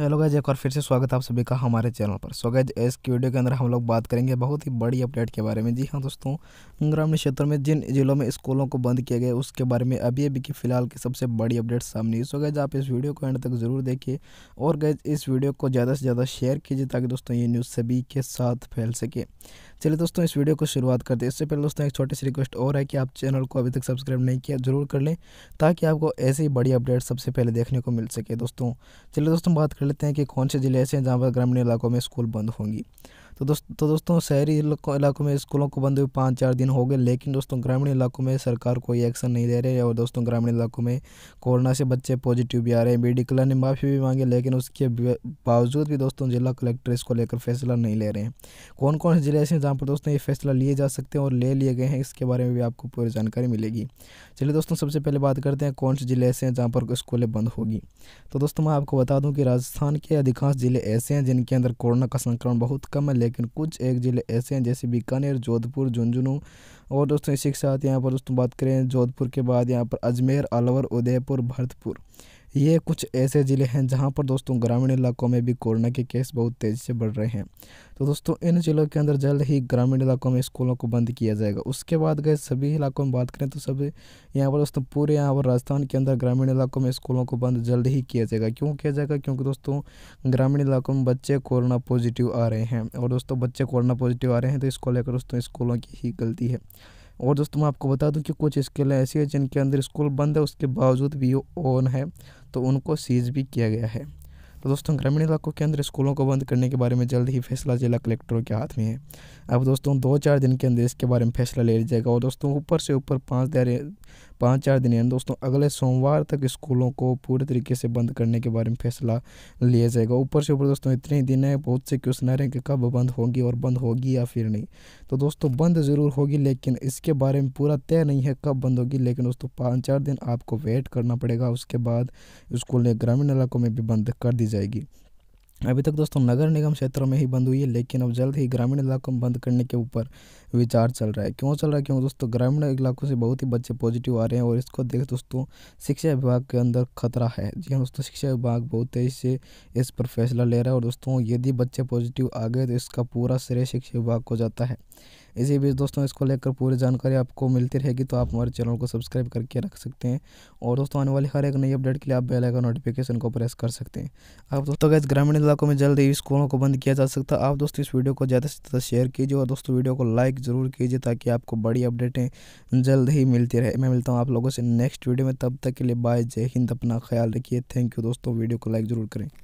hello guys एक बार फिर से स्वागत है आप सभी का हमारे चैनल पर सो गाइज इस वीडियो के अंदर हम लोग बात करेंगे बहुत ही बड़ी अपडेट के बारे में जी हाँ दोस्तों ग्रामीण क्षेत्र में जिन जिलों में स्कूलों को बंद किया गया उसके बारे में अभी अभी की फिलहाल की सबसे बड़ी अपडेट सामने है सो गाइज आप इस वीडियो को एंड तक ज़रूर देखिए और गाइज इस वीडियो को ज़्यादा से ज़्यादा शेयर कीजिए ताकि दोस्तों ये न्यूज़ सभी के साथ फैल सके चलिए दोस्तों इस वीडियो को शुरुआत करते हैं इससे पहले दोस्तों एक छोटी सी रिक्वेस्ट और है कि आप चैनल को अभी तक सब्सक्राइब नहीं किया जरूर कर लें ताकि आपको ऐसी बड़ी अपडेट सबसे पहले देखने को मिल सके दोस्तों चलिए दोस्तों बात कर लेते हैं कि कौन से ज़िले ऐसे हैं जहाँ पर ग्रामीण इलाकों में स्कूल बंद होंगी तो दोस्त तो दोस्तों शहरी इलाकों में स्कूलों को बंद हुए पाँच चार दिन हो गए लेकिन दोस्तों ग्रामीण इलाकों में सरकार कोई एक्शन नहीं दे रही है और दोस्तों ग्रामीण इलाकों में कोरोना से बच्चे पॉजिटिव भी आ रहे हैं बी कलर ने माफ़ी भी मांगी लेकिन उसके बावजूद भी दोस्तों जिला कलेक्टर इसको लेकर फैसला नहीं ले रहे हैं कौन कौन से जिले ऐसे हैं जहाँ पर दोस्तों ये फैसला लिए जा सकते हैं और ले लिए गए हैं इसके बारे में भी आपको पूरी जानकारी मिलेगी चलिए दोस्तों सबसे पहले बात करते हैं कौन से जिले ऐसे हैं जहाँ पर स्कूलें बंद होगी तो दोस्तों मैं आपको बता दूँ कि राजस्थान के अधिकांश जिले ऐसे हैं जिनके अंदर कोरोना का संक्रमण बहुत कम है लेकिन कुछ एक ज़िले ऐसे हैं जैसे बीकानेर जोधपुर झुंझुनू और दोस्तों इसी के साथ यहाँ पर दोस्तों बात करें जोधपुर के बाद यहाँ पर अजमेर अलवर उदयपुर भरतपुर ये कुछ ऐसे ज़िले हैं जहाँ पर दोस्तों ग्रामीण इलाकों में भी कोरोना के केस बहुत तेज़ी से बढ़ रहे हैं तो दोस्तों इन ज़िलों के अंदर जल्द ही ग्रामीण इलाकों में स्कूलों को बंद किया जाएगा उसके बाद गए सभी इलाकों में बात करें तो सभी यहाँ पर दोस्तों पूरे यहाँ पर राजस्थान के अंदर ग्रामीण इलाकों में स्कूलों को बंद जल्द ही किया जाएगा क्यों किया जाएगा क्योंकि दोस्तों ग्रामीण इलाकों में बच्चे कोरोना पॉजिटिव आ रहे हैं और दोस्तों बच्चे कोरोना पॉजिटिव आ रहे हैं तो इसको लेकर दोस्तों स्कूलों की ही गलती है और दोस्तों मैं आपको बता दूं कि कुछ स्कूलें ऐसी हैं जिनके अंदर स्कूल बंद है उसके बावजूद भी वो ऑन है तो उनको सीज भी किया गया है तो दोस्तों ग्रामीण इलाकों के अंदर स्कूलों को बंद करने के बारे में जल्द ही फैसला जिला कलेक्टरों के हाथ में है अब दोस्तों दो चार दिन के अंदर इसके बारे में फैसला ले लिया जाएगा और दोस्तों ऊपर से ऊपर पाँच दायरे पाँच चार दिन यानी दोस्तों अगले सोमवार तक स्कूलों को पूरे तरीके से बंद करने के बारे में फैसला लिया जाएगा ऊपर से ऊपर दोस्तों इतने ही दिन है बहुत से क्वेश्चन आ रहे हैं कि कब बंद होगी और बंद होगी या फिर नहीं तो दोस्तों बंद ज़रूर होगी लेकिन इसके बारे में पूरा तय नहीं है कब बंद होगी लेकिन दोस्तों पाँच चार दिन आपको वेट करना पड़ेगा उसके बाद स्कूलें ग्रामीण इलाकों में भी बंद कर दी जाएगी अभी तक दोस्तों नगर निगम क्षेत्रों में ही बंद हुई है लेकिन अब जल्द ही ग्रामीण इलाकों में बंद करने के ऊपर विचार चल रहा है क्यों चल रहा है क्यों दोस्तों ग्रामीण इलाकों से बहुत ही बच्चे पॉजिटिव आ रहे हैं और इसको देख दोस्तों शिक्षा विभाग के अंदर खतरा है जी हाँ दोस्तों शिक्षा विभाग बहुत तेज़ी से इस पर फैसला ले रहा है और दोस्तों यदि बच्चे पॉजिटिव आ गए तो इसका पूरा श्रेय शिक्षा विभाग को जाता है इसी बीच दोस्तों इसको लेकर पूरी जानकारी आपको मिलती रहेगी तो आप हमारे चैनल को सब्सक्राइब करके रख सकते हैं और दोस्तों आने वाली हर एक नई अपडेट के लिए आप बेल आइकन नोटिफिकेशन को प्रेस कर सकते हैं आप दोस्तों गैस ग्रामीण इलाकों में जल्द ही स्कूलों को बंद किया जा सकता है आप दोस्तों इस वीडियो को ज़्यादा से ज़्यादा शेयर कीजिए और दोस्तों वीडियो को लाइक ज़रूर कीजिए ताकि आपको बड़ी अपडेटें जल्द ही मिलती रहे मैं मिलता हूँ आप लोगों से नेक्स्ट वीडियो में तब तक के लिए बाय जय हिंद अपना ख्याल रखिए थैंक यू दोस्तों वीडियो को लाइक ज़रूर करें